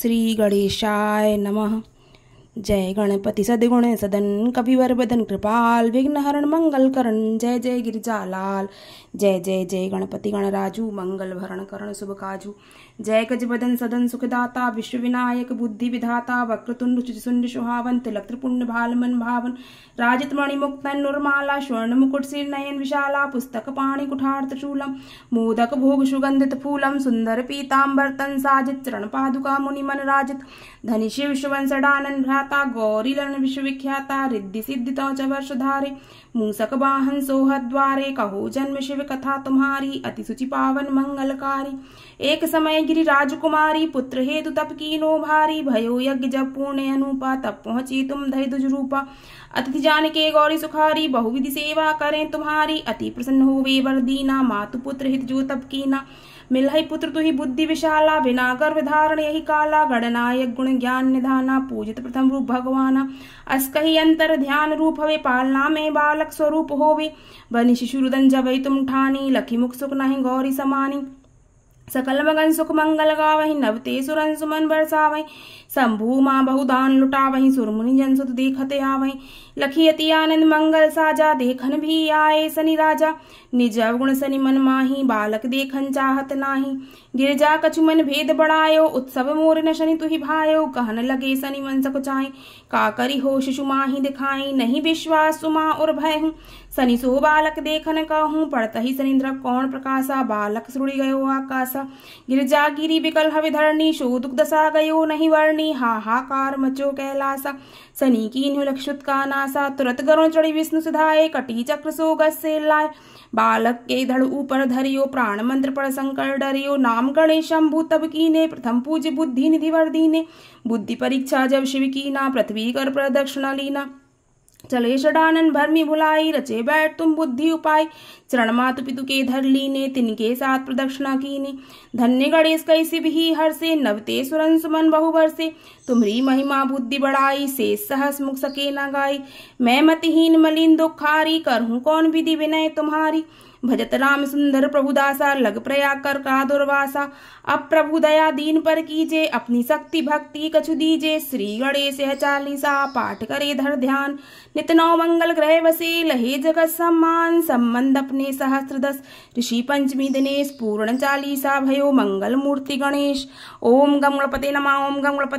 श्री गणेशाय नमः जय गणपति सदगुण सदन कविवर बदन कृपाल विघ्नहरण मंगल करण जय जय गिरिजा लाल जय जय जय गणपति गणराजु मंगल भरण करण शुभ काजु जय गज बदन सदन सुखदाता विश्व विनायक बुद्धि विधाता वक्रतुंड सुंड सुहावन तिलक त्रिपुण्ड मन भावन राजत मणिमुक्त नुर्माला स्वर्ण मुकुट सिर नयन विशाला पुस्तक पाणी कुठार त्रिशूलम मोदक भोग सुगंधित फूलम सुंदर पीताम्बर तन साजित चरण पादुका मुनि मन राजित धनिशि विश्ववंसडानन भ्रात ख्याता गौरीलरण विश्वविख्याता रिद्धि सिद्धि तो जबरसुधारे मूसक वाहन सोह द्वारे कहो जन्म शिव कथा तुम्हारी अति सुचि पावन मंगलकारी एक समय गिरी राजकुमारी पुत्र हेतु तप की नो भारी भयो यज्ञ जब पूर्ण अनुपा तब पहुंची तुम धय रूपा अतिथि जान के गौरी सुखारी बहुविधि सेवा करें तुम्हारी अति प्रसन्न हो वे वर्दीना मातु पुत्र हित जो तप की कीना मिलहि पुत्र तुहि बुद्धि विशाला बिना गर्भ धारण यही काला गणनायक गुण ज्ञान निधाना पूजित प्रथम स्वरूप भगवान अस्कही अंतर ध्यान रूप हवे पालना में बालक स्वरूप होवे बनी शिशुरुदन जब तुम ठानी लखी मुख सुख नही गौरी समानी सकल मगन सुख मंगल गावही नवते सुरन सुमन बरसावही शंभू माँ बहुदान लुटावही सुरमुनि जन सुत देखते आवही लखियति आनंद मंगल साजा देखन भी आए सनि राजा निज अवगुण सनि मन माही बालक देखन चाहत नाही गिरजा कछु मन भेद बढ़ायो उत्सव मोर न शनि तुहि भायो कहन लगे सनि मन सकुचाई का करी हो शिशु माही दिखाई नहीं विश्वास सुमा और भय हूँ सनि सो बालक देखन कहूँ पड़त ही सनिंद्र कौन प्रकाशा बालक सुड़ी गयो आकाश गिरी विकल हविधरणीषु दुग्धसा गयो नहीं वर्णी हाहाकार मचो कैलासा सनी कीन्हु लक्षुत का नासा तुरत गरुण चढ़ी विष्णु सुधाए कटी चक्र सो गस्से बालक के धड़ ऊपर धरियो प्राण मंत्र पर शंकर डरियो नाम गणेशम भूत की ने प्रथम पूज बुद्धि निधि ने बुद्धि परीक्षा जब शिव की ना पृथ्वी कर प्रदक्षिणा लीना चले षडानन भरमी भुलाई रचे बैठ तुम बुद्धि उपाय चरण मातु पितु के धर लीने तिनके साथ प्रदक्षिणा कीने धन्य गणेश कैसे भी हर से नवते सुरन सुमन बहुवर से तुम्हरी महिमा बुद्धि बढ़ाई से सहस मुख सके न गाई मैं मतहीन मलिन दुखारी करहूँ कौन विधि विनय तुम्हारी भजत राम सुंदर प्रभुदासा लग प्रया कर का दुर्वासा अब प्रभु दया दीन पर कीजे अपनी शक्ति भक्ति कछु दीजे श्री गणेश चालीसा पाठ करे धर ध्यान नित नौ मंगल ग्रह वसे लहे जगत सम्मान संबंध अपने सहस्त्र दस ऋषि पंचमी दिनेश पूर्ण चालीसा भयो मंगल मूर्ति गणेश ओम गम नमा ओम गम गणपति